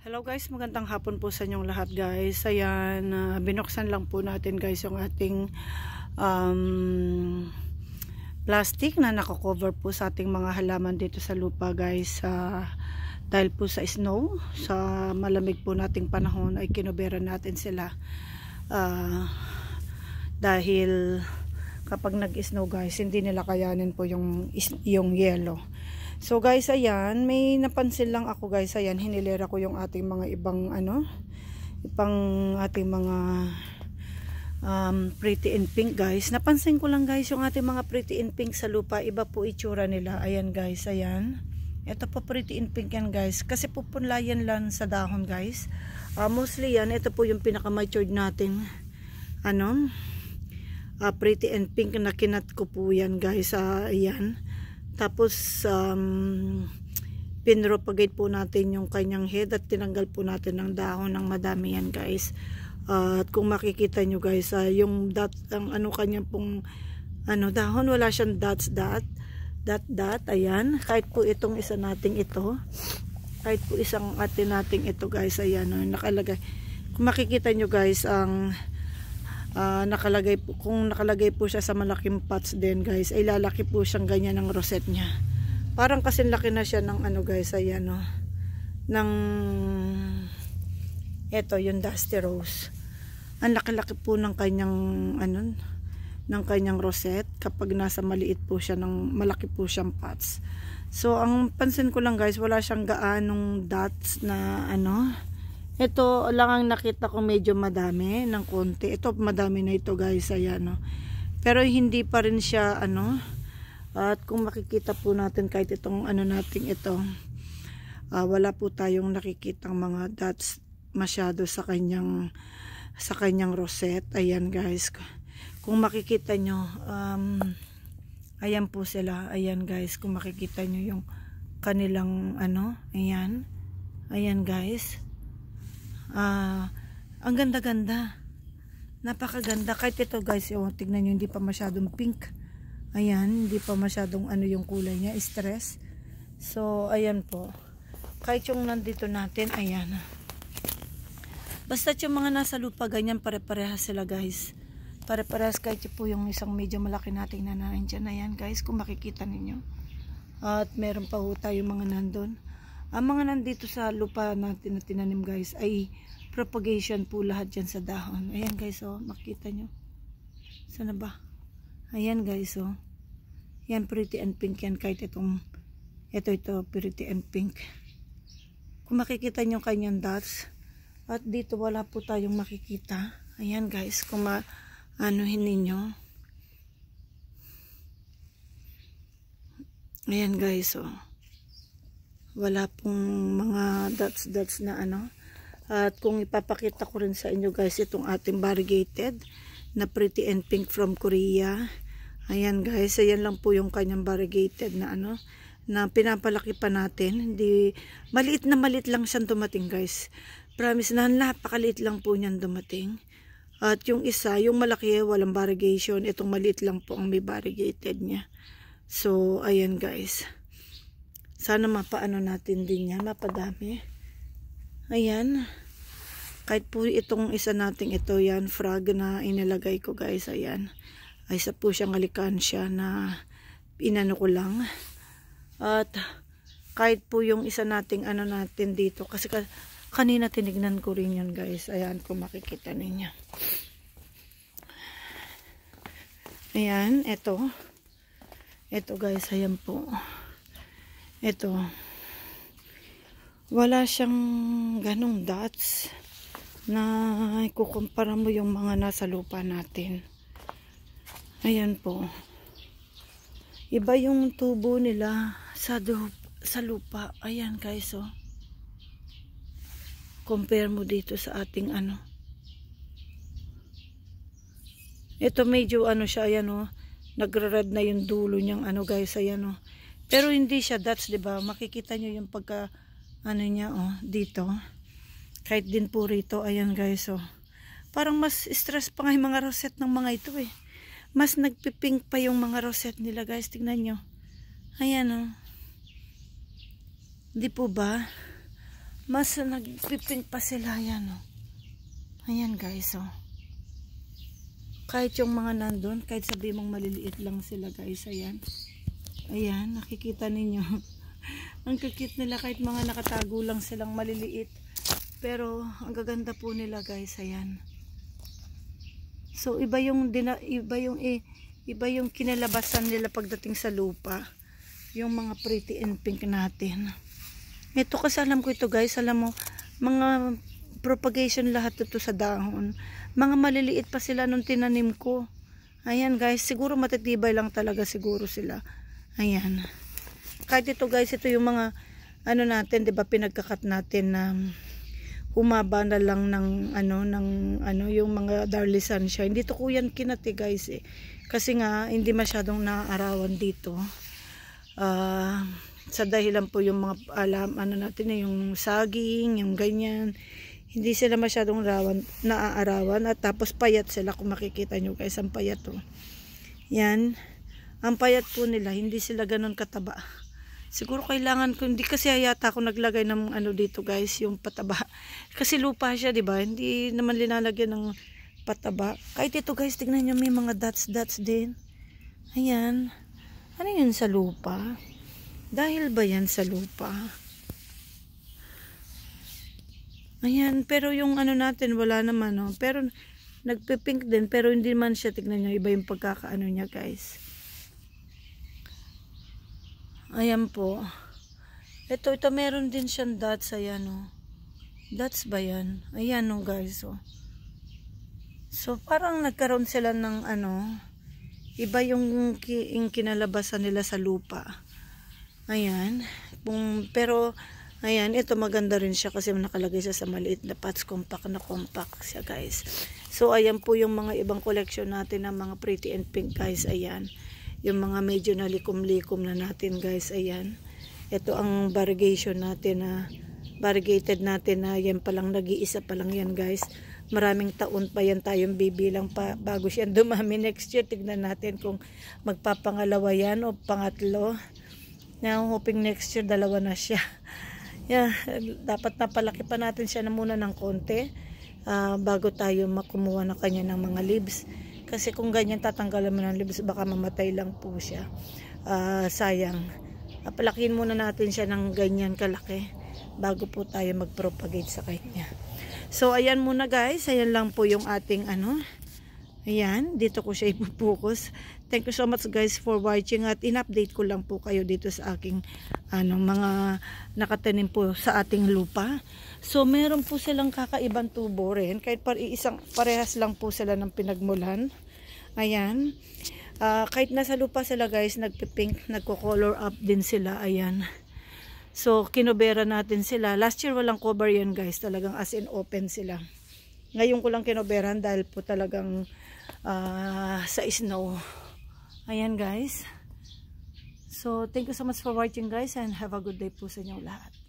Hello guys, magandang hapon po sa inyong lahat guys. Ayan, uh, binuksan lang po natin guys yung ating um, plastic na nakakover po sa ating mga halaman dito sa lupa guys. Uh, dahil po sa snow, sa malamig po nating panahon ay kinubera natin sila. Uh, dahil kapag nag-snow guys, hindi nila kayanin po yung, yung yellow. So guys, ayan, may napansin lang ako guys, ayan, hinilera ko yung ating mga ibang ano, ipang ating mga um, pretty and pink guys. Napansin ko lang guys yung ating mga pretty and pink sa lupa, iba po itsura nila. Ayan guys, ayan. Ito po pretty and pink yan guys, kasi pupunlayan lang sa dahon guys. Uh, mostly yan, ito po yung pinaka-matured natin. Ano? Uh, pretty and pink na kinat ko po yan guys, uh, ayan. Ayan tapos, um, pinropagate po natin yung kanyang head at tinanggal po natin ng dahon ng madami yan guys. Uh, at kung makikita nyo guys, uh, yung dot, ang ano kanyang pong ano, dahon, wala siyang dots dot. Dot dot, ayan. Kahit po itong isa nating ito. Kahit po isang atin nating ito guys, ayan. Uh, nakalagay. Kung makikita nyo guys, ang... Um, uh, nakalagay po, kung nakalagay po siya sa malaking pots din guys ay lalaki po siyang ganyan ng rosette niya parang kasi laki na siya ng ano guys ayan o oh, ng eto yung dusty rose ang laki-laki po ng kanyang anon ng kanyang rosette kapag nasa maliit po siya ng malaki po siyang pots so ang pansin ko lang guys wala siyang gaanong dots na ano ito lang ang nakita ko medyo madami ng konti. Ito madami na ito guys. Ayan, no? Pero hindi pa rin siya ano. At kung makikita po natin kahit itong ano nating ito. Uh, wala po tayong nakikitang mga dots masyado sa kanyang sa kanyang rosette. Ayan guys. Kung makikita nyo um, ayan po sila. Ayan guys. Kung makikita nyo yung kanilang ano. Ayan. Ayan guys ah, ang ganda-ganda napakaganda kahit ito guys oh, tignan nyo hindi pa masyadong pink ayan hindi pa masyadong ano yung kulay niya stress so ayan po kahit yung nandito natin ayan basta yung mga nasa lupa ganyan pare-parehas sila guys pare-parehas kahit po yung isang medyo malaki nating na nandyan ayan guys kung makikita ninyo at meron pa ho tayo mga nandun ang mga nandito sa lupa natin na tinanim guys ay propagation po lahat dyan sa dahon. Ayan guys oh, makita nyo. Sana ba? Ayan guys oh. Yan pretty and pink yan kahit itong ito ito pretty and pink. Kung makikita nyo kanyang dots at dito wala po tayong makikita. Ayan guys, kung ma anuhin ninyo. Ayan guys oh wala pong mga dots dots na ano at kung ipapakita ko rin sa inyo guys itong ating variegated na pretty and pink from Korea ayan guys ayan lang po yung kanyang variegated na ano na pinapalaki pa natin hindi maliit na maliit lang siyang dumating guys promise na napakaliit lang po niyan dumating at yung isa, yung malaki, walang variegation. Itong maliit lang po ang may variegated niya. So, ayan guys. Sana mapaano natin din yan, mapadami. Ayan. Kahit po itong isa nating ito, yan, frog na inilagay ko guys, ayan. Ay, isa po siyang alikansya na inano ko lang. At kahit po yung isa nating ano natin dito, kasi ka, kanina tinignan ko rin yan guys. Ayan, kung makikita ninyo. Ayan, ito. Ito guys, ayan po. Ayan po. Ito. Wala siyang ganong dots na ikukumpara mo yung mga nasa lupa natin. Ayan po. Iba yung tubo nila sa, sa lupa. Ayan guys oh. Compare mo dito sa ating ano. Ito medyo ano siya ayan oh. Nagra-red na yung dulo niyang ano guys. Ayan oh. Pero hindi siya dots, 'di ba? Makikita niyo yung pagka ano niya oh, dito. Kahit din po rito, ayan guys, oh. Parang mas stress pa nga yung mga rosette ng mga ito eh. Mas nagpipink pa yung mga rosette nila, guys. Tingnan niyo. Ayan oh. Di po ba? Mas nagpipink pa sila, ayan oh. Ayan guys, oh. Kahit yung mga nandun, kahit sabi mong maliliit lang sila guys, ayan. Ayan, nakikita ninyo. ang kakit nila kahit mga nakatago lang silang maliliit. Pero, ang gaganda po nila guys. Ayan. So, iba yung, dina, iba yung, eh, iba yung kinalabasan nila pagdating sa lupa. Yung mga pretty and pink natin. Ito kasi alam ko ito guys. Alam mo, mga propagation lahat ito sa dahon. Mga maliliit pa sila nung tinanim ko. Ayan guys, siguro matitibay lang talaga siguro sila. Ayan. Kahit ito guys, ito yung mga ano natin, 'di ba pinagkakat natin na um, humaba na lang ng ano ng ano yung mga Darlie Sunshine. Hindi to ko yan kinati guys eh. Kasi nga hindi masyadong naaarawan dito. Ah, Uh, sa dahilan po yung mga alam ano natin eh, yung saging, yung ganyan. Hindi sila masyadong rawan, naaarawan at tapos payat sila kung makikita nyo guys ang payat to. Oh. Yan. Ang payat po nila, hindi sila ganun kataba. Siguro kailangan ko, hindi kasi yata ako naglagay ng ano dito guys, yung pataba. Kasi lupa siya, di ba? Hindi naman linalagyan ng pataba. Kahit ito guys, tignan nyo, may mga dots-dots din. Ayan. Ano yun sa lupa? Dahil ba yan sa lupa? Ayan, pero yung ano natin, wala naman, no? Oh. Pero, nagpe-pink din, pero hindi man siya, tignan nyo, iba yung pagkakaano niya, guys. Ayan po. Ito, ito meron din siyang dots. Ayan o. Oh. Dots ba yan? Ayan o oh, guys o. Oh. So parang nagkaroon sila ng ano. Iba yung, ki yung kinalabasan nila sa lupa. Ayan. Kung, pero ayan, ito maganda rin siya kasi nakalagay siya sa maliit na pots. Compact na compact siya guys. So ayan po yung mga ibang collection natin ng mga pretty and pink guys. Ayan yung mga medyo na likom-likom na natin guys ayan ito ang variegation natin na variegated natin na yan palang nag-iisa pa lang yan guys maraming taon pa yan tayong bibilang pa bago siya dumami next year tignan natin kung magpapangalawa yan o pangatlo now hoping next year dalawa na siya yeah, dapat napalaki pa natin siya na muna ng konti uh, bago tayo makumuha na kanya ng mga leaves kasi kung ganyan tatanggalan mo ng libis baka mamatay lang po siya. Uh, sayang. Uh, palakihin muna natin siya ng ganyan kalaki bago po tayo magpropagate sa kanya. So, ayan muna guys. Ayan lang po yung ating ano Ayan, dito ko siya ipopokus. Thank you so much guys for watching at in-update ko lang po kayo dito sa aking ano, mga nakatanim po sa ating lupa. So, meron po silang kakaibang tubo rin. Kahit par isang, parehas lang po sila ng pinagmulan. Ayan. Uh, kahit nasa lupa sila guys, nagpipink, nagko-color up din sila. Ayan. So, kinobera natin sila. Last year walang cover yan guys. Talagang as in open sila. Ngayon ko lang kinoberan dahil po talagang uh, sa snow ayan guys so thank you so much for watching guys and have a good day po sa inyong lahat